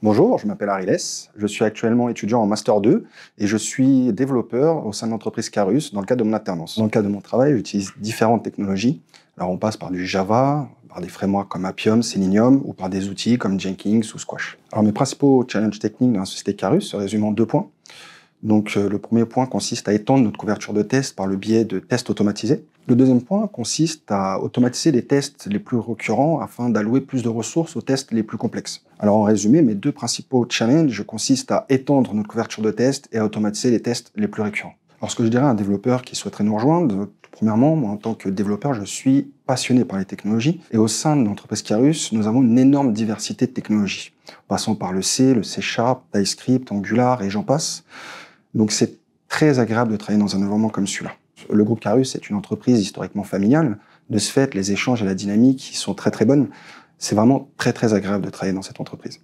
Bonjour, je m'appelle Ariles, je suis actuellement étudiant en Master 2 et je suis développeur au sein de l'entreprise Carus dans le cadre de mon alternance. Dans le cadre de mon travail, j'utilise différentes technologies. Alors on passe par du Java, par des frameworks comme Appium, Selenium ou par des outils comme Jenkins ou Squash. Alors mes principaux challenges techniques dans la société Carus se résument en deux points. Donc euh, le premier point consiste à étendre notre couverture de tests par le biais de tests automatisés. Le deuxième point consiste à automatiser les tests les plus récurrents afin d'allouer plus de ressources aux tests les plus complexes. Alors en résumé, mes deux principaux challenges consistent à étendre notre couverture de tests et à automatiser les tests les plus récurrents. Alors ce que je dirais à un développeur qui souhaiterait nous rejoindre, premièrement, moi en tant que développeur, je suis passionné par les technologies et au sein de l'entreprise Carus, nous avons une énorme diversité de technologies, Passons par le C, le C Sharp, TypeScript, Angular et j'en passe. Donc c'est très agréable de travailler dans un environnement comme celui-là. Le groupe Carus est une entreprise historiquement familiale. De ce fait, les échanges et la dynamique sont très très bonnes. C'est vraiment très très agréable de travailler dans cette entreprise.